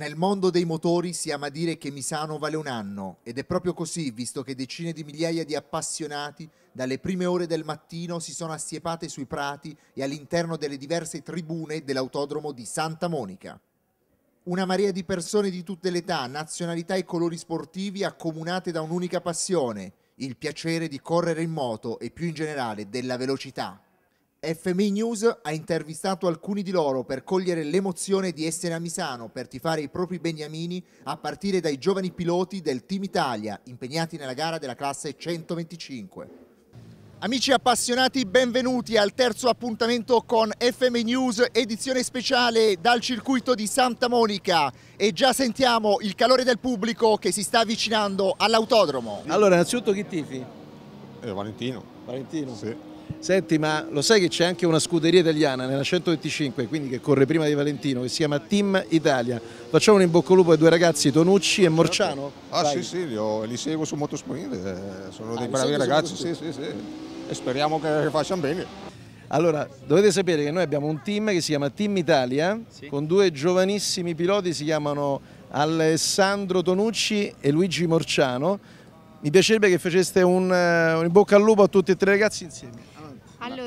Nel mondo dei motori si ama dire che Misano vale un anno ed è proprio così visto che decine di migliaia di appassionati dalle prime ore del mattino si sono assiepate sui prati e all'interno delle diverse tribune dell'autodromo di Santa Monica. Una marea di persone di tutte le età, nazionalità e colori sportivi accomunate da un'unica passione, il piacere di correre in moto e più in generale della velocità. FMI News ha intervistato alcuni di loro per cogliere l'emozione di essere a Misano per tifare i propri beniamini a partire dai giovani piloti del Team Italia impegnati nella gara della classe 125. Amici appassionati, benvenuti al terzo appuntamento con FM News, edizione speciale dal circuito di Santa Monica e già sentiamo il calore del pubblico che si sta avvicinando all'autodromo. Allora, innanzitutto chi tifi? Eh, Valentino. Valentino? Sì. Senti, ma lo sai che c'è anche una scuderia italiana nella 125, quindi che corre prima di Valentino, che si chiama Team Italia. Facciamo un in bocca al lupo ai due ragazzi, Tonucci e Morciano? Ah Vai. sì, sì, li, li, seguo su Motosprint, eh, sono ah, dei bravi ragazzi, sì, sì, sì. E speriamo che, facciano bene. Allora, dovete sapere che noi abbiamo un team che si chiama Team Italia, sì. con due giovanissimi piloti, si chiamano Alessandro Tonucci e Luigi Morciano mi piacerebbe che faceste un, eh, un, in bocca al lupo a tutti e tre i ragazzi insieme.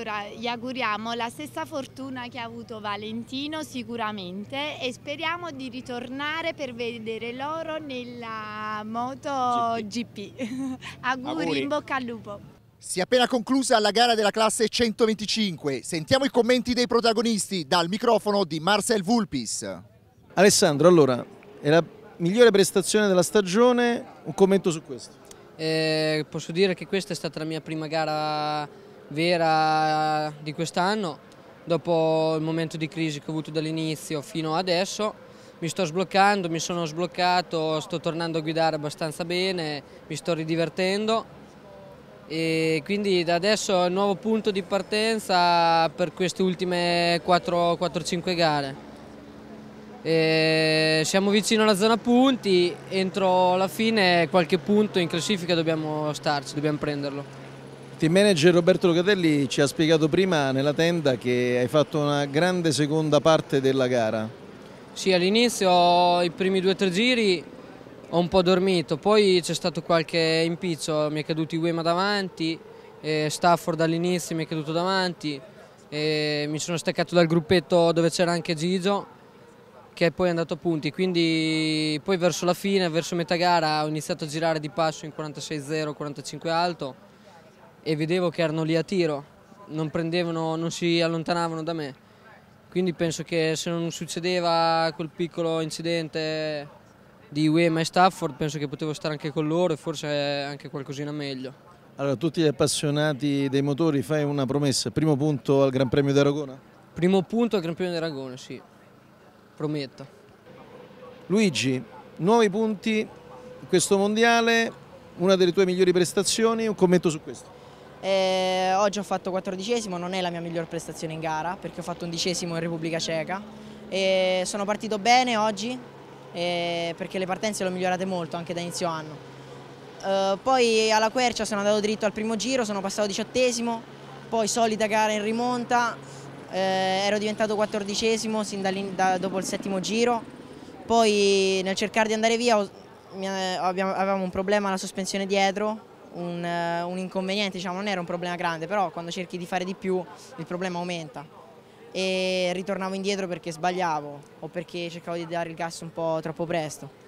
Allora, gli auguriamo la stessa fortuna che ha avuto Valentino sicuramente e speriamo di ritornare per vedere loro nella moto GP. GP. auguri, auguri in bocca al lupo. Si è appena conclusa la gara della classe 125. Sentiamo i commenti dei protagonisti dal microfono di Marcel Vulpis. Alessandro, allora, è la migliore prestazione della stagione, un commento su questo. Eh, posso dire che questa è stata la mia prima gara vera di quest'anno, dopo il momento di crisi che ho avuto dall'inizio fino adesso, mi sto sbloccando, mi sono sbloccato, sto tornando a guidare abbastanza bene, mi sto ridivertendo e quindi da adesso è il nuovo punto di partenza per queste ultime 4-5 gare. E siamo vicino alla zona punti, entro la fine qualche punto in classifica dobbiamo starci, dobbiamo prenderlo il manager Roberto Locatelli ci ha spiegato prima nella tenda che hai fatto una grande seconda parte della gara. Sì, all'inizio i primi due o tre giri ho un po' dormito, poi c'è stato qualche impiccio, mi è caduto Iwema davanti, Stafford all'inizio mi è caduto davanti, mi sono staccato dal gruppetto dove c'era anche Gigio che è poi è andato a punti, quindi poi verso la fine, verso metà gara ho iniziato a girare di passo in 46-0, 45 alto e vedevo che erano lì a tiro, non, non si allontanavano da me. Quindi penso che se non succedeva quel piccolo incidente di Wema e Stafford, penso che potevo stare anche con loro e forse anche qualcosina meglio. Allora, tutti gli appassionati dei motori, fai una promessa. Primo punto al Gran Premio d'Aragona? Primo punto al Gran Premio d'Aragona, sì. Prometto. Luigi, nuovi punti in questo mondiale, una delle tue migliori prestazioni, un commento su questo. Eh, oggi ho fatto quattordicesimo, non è la mia miglior prestazione in gara perché ho fatto undicesimo in Repubblica Ceca. Eh, sono partito bene oggi eh, perché le partenze le ho migliorate molto anche da inizio anno. Eh, poi alla Quercia sono andato dritto al primo giro, sono passato diciottesimo, poi solita gara in rimonta, eh, ero diventato quattordicesimo sin da, dopo il settimo giro, poi nel cercare di andare via ho, mi, eh, abbiamo, avevamo un problema alla sospensione dietro un, eh, un inconveniente, diciamo, non era un problema grande, però quando cerchi di fare di più il problema aumenta e ritornavo indietro perché sbagliavo o perché cercavo di dare il gas un po' troppo presto.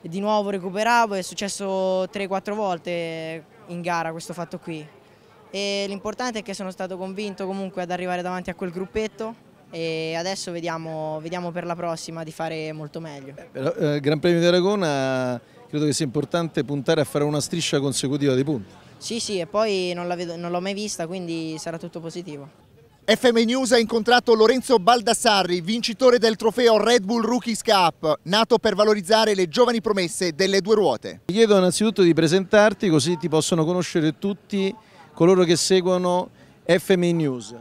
E di nuovo recuperavo, è successo 3-4 volte in gara questo fatto qui. E l'importante è che sono stato convinto comunque ad arrivare davanti a quel gruppetto e adesso vediamo, vediamo per la prossima di fare molto meglio. Eh, però, eh, Gran Premio di Aragona credo che sia importante puntare a fare una striscia consecutiva di punti. Sì, sì, e poi non l'ho mai vista, quindi sarà tutto positivo. FM News ha incontrato Lorenzo Baldassarri, vincitore del trofeo Red Bull Rookies Cup, nato per valorizzare le giovani promesse delle due ruote. Ti chiedo innanzitutto di presentarti così ti possono conoscere tutti coloro che seguono FM News.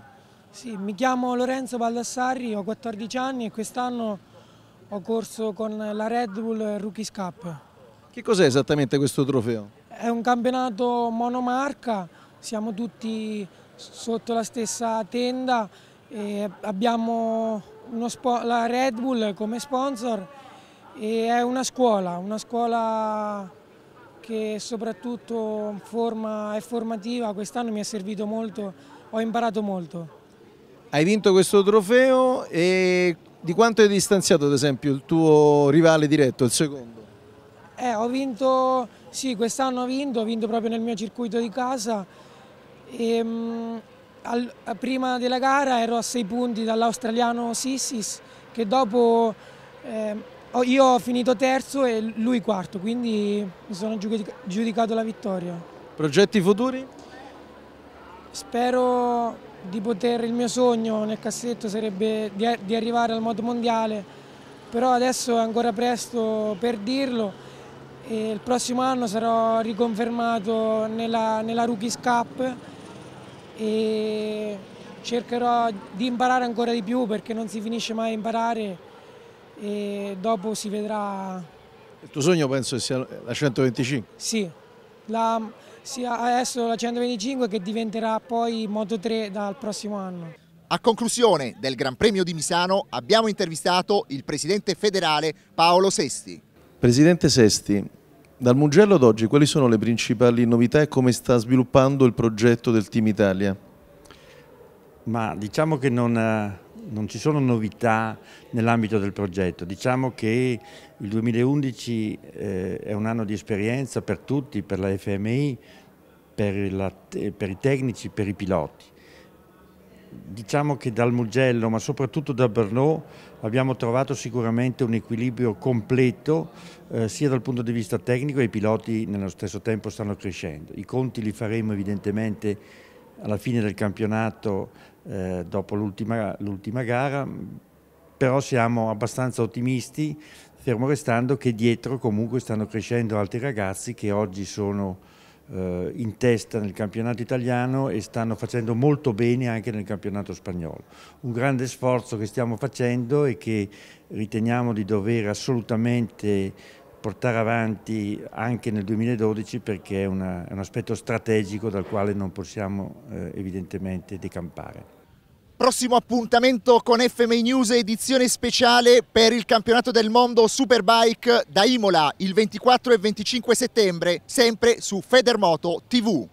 Sì, mi chiamo Lorenzo Baldassarri, ho 14 anni e quest'anno ho corso con la Red Bull Rookies Cup. Che cos'è esattamente questo trofeo? È un campionato monomarca, siamo tutti sotto la stessa tenda, abbiamo la Red Bull come sponsor e è una scuola, una scuola che soprattutto forma, è formativa, quest'anno mi è servito molto, ho imparato molto. Hai vinto questo trofeo e di quanto hai distanziato ad esempio il tuo rivale diretto, il secondo? Eh, ho vinto, sì, quest'anno ho vinto, ho vinto proprio nel mio circuito di casa. E, ehm, mh, al, prima della gara ero a 6 punti dall'australiano Sissis, che dopo eh, io ho finito terzo e lui quarto, quindi mi sono giudicato la vittoria. Progetti futuri? Spero di poter, il mio sogno nel cassetto sarebbe di, di arrivare al moto mondiale, però adesso è ancora presto per dirlo e il prossimo anno sarò riconfermato nella, nella Rookies Cup e cercherò di imparare ancora di più perché non si finisce mai a imparare e dopo si vedrà. Il tuo sogno penso sia la 125? Sì, la, sia adesso la 125 che diventerà poi Moto 3 dal prossimo anno. A conclusione del Gran Premio di Misano abbiamo intervistato il presidente federale Paolo Sesti. Presidente Sesti, dal Mugello ad oggi quali sono le principali novità e come sta sviluppando il progetto del Team Italia? Ma diciamo che non, eh, non ci sono novità nell'ambito del progetto, diciamo che il 2011 eh, è un anno di esperienza per tutti, per la FMI, per, la, per i tecnici, per i piloti diciamo che dal Mugello, ma soprattutto da Brno, abbiamo trovato sicuramente un equilibrio completo eh, sia dal punto di vista tecnico e i piloti nello stesso tempo stanno crescendo. I conti li faremo evidentemente alla fine del campionato eh, dopo l'ultima gara, però siamo abbastanza ottimisti, fermo restando che dietro comunque stanno crescendo altri ragazzi che oggi sono eh, in testa nel campionato italiano e stanno facendo molto bene anche nel campionato spagnolo. Un grande sforzo che stiamo facendo e che riteniamo di dover assolutamente portare avanti anche nel 2012 perché è, una, è un aspetto strategico dal quale non possiamo eh, evidentemente decampare. Prossimo appuntamento con FM News edizione speciale per il campionato del mondo Superbike da Imola il 24 e 25 settembre, sempre su Federmoto TV.